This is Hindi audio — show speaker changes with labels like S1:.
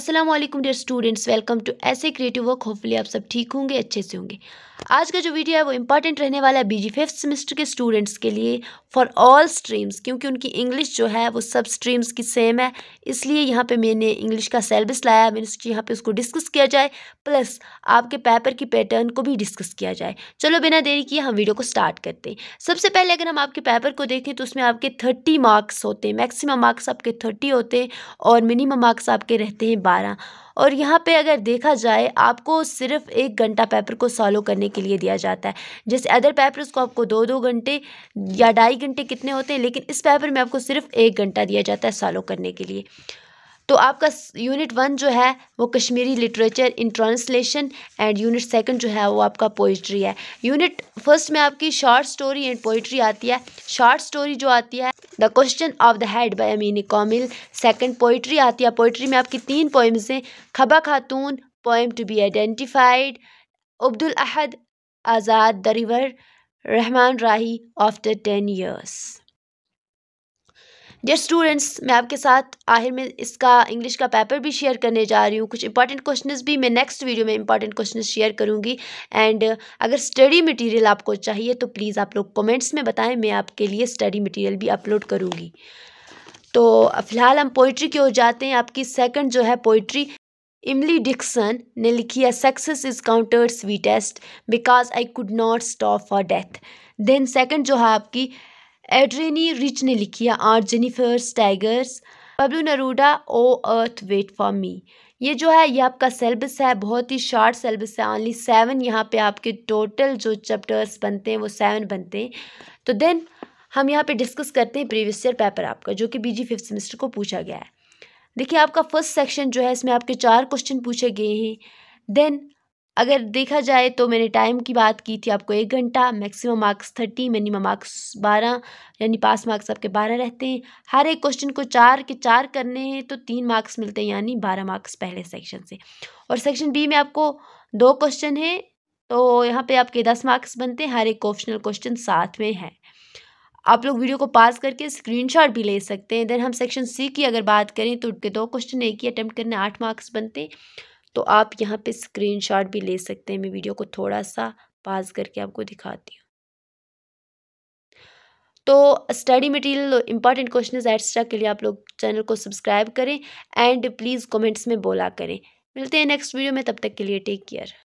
S1: Aslam dear students welcome to ऐसे क्रिएटिव वर्क होपफुली आप सब ठीक होंगे अच्छे से होंगे आज का जो वीडियो है वो इंपॉर्टेंट रहने वाला है बीजी फिफ्थ सेमेस्टर के स्टूडेंट्स के लिए फॉर ऑल स्ट्रीम्स क्योंकि उनकी इंग्लिश जो है वो सब स्ट्रीम्स की सेम है इसलिए यहाँ पे मैंने इंग्लिश का सेलेबस लाया मैंने सोची यहाँ पे उसको डिस्कस किया जाए प्लस आपके पेपर की पैटर्न को भी डिस्कस किया जाए चलो बिना देरी किए हम वीडियो को स्टार्ट करते हैं सबसे पहले अगर हम आपके पेपर को देखें तो उसमें आपके थर्टी मार्क्स होते हैं मैक्सिमम मार्क्स आपके थर्टी होते हैं और मिनिमम मार्क्स आपके रहते हैं बारह और यहाँ पे अगर देखा जाए आपको सिर्फ एक घंटा पेपर को सॉल्व करने के लिए दिया जाता है जैसे अदर पेपर्स को आपको दो दो घंटे या ढाई घंटे कितने होते हैं लेकिन इस पेपर में आपको सिर्फ एक घंटा दिया जाता है सॉल्व करने के लिए तो आपका यूनिट वन जो है वो Kashmiri literature in translation and unit second जो है वो आपका पोइट्री है यूनिट फर्स्ट में आपकी शॉर्ट स्टोरी एंड पोइट्री आती है शॉर्ट स्टोरी जो आती है the question of the head by Amin Kamil second poetry आती है पोइट्री में आपकी तीन पोइम्स हैं Habba Khatoon poem to be identified Abdul Ahad Azad the river Rahman Rahi after ten years dear students मैं आपके साथ आखिर में इसका इंग्लिश का पेपर भी शेयर करने जा रही हूँ कुछ इंपॉर्टेंट क्वेश्चन भी मैं नेक्स्ट वीडियो में इंपॉर्टेंट क्वेश्चन शेयर करूँगी एंड अगर स्टडी मटेरियल आपको चाहिए तो प्लीज़ आप लोग कमेंट्स में बताएं मैं आपके लिए स्टडी मटीरियल भी अपलोड करूँगी तो फ़िलहाल हम पोइट्री की ओर जाते हैं आपकी सेकंड जो है पोइट्री इमली डिक्सन ने लिखी है success is counted sweetest because I could not stop for death then second जो है आपकी एड्रेनी रिच ने लिखी है आर Jennifer's tigers Pablo Neruda O earth wait for me ये जो है ये आपका सेलेबस है बहुत ही शॉर्ट सेलेबस है ऑनली सेवन यहाँ पे आपके टोटल जो चैप्टर्स बनते हैं वो सेवन बनते हैं तो देन हम यहाँ पे डिस्कस करते हैं प्रीवियस ईयर पेपर आपका जो कि बीजी फिफ्थ सेमेस्टर को पूछा गया है देखिए आपका फर्स्ट सेक्शन जो है इसमें आपके चार क्वेश्चन पूछे गए हैं देन अगर देखा जाए तो मैंने टाइम की बात की थी आपको एक घंटा maximum marks thirty minimum marks बारह यानी पास मार्क्स आपके बारह रहते हैं हर एक क्वेश्चन को चार के चार करने हैं तो तीन मार्क्स मिलते हैं यानी बारह मार्क्स पहले सेक्शन से और सेक्शन बी में आपको दो क्वेश्चन हैं तो यहाँ पर आपके दस मार्क्स बनते हैं हर एक ऑप्शनल क्वेश्चन साथ में है आप लोग वीडियो को पास करके स्क्रीनशॉट भी ले सकते हैं देन हम सेक्शन सी की अगर बात करें तो उनके दो क्वेश्चन एक ही अटैम्प्ट करने आठ मार्क्स बनते हैं तो आप यहाँ पे स्क्रीनशॉट भी ले सकते हैं मैं वीडियो को थोड़ा सा पास करके आपको दिखाती हूँ तो study material important question extra के लिए आप लोग चैनल को सब्सक्राइब करें एंड प्लीज़ कमेंट्स में बोला करें मिलते हैं नेक्स्ट वीडियो में तब तक के लिए टेक केयर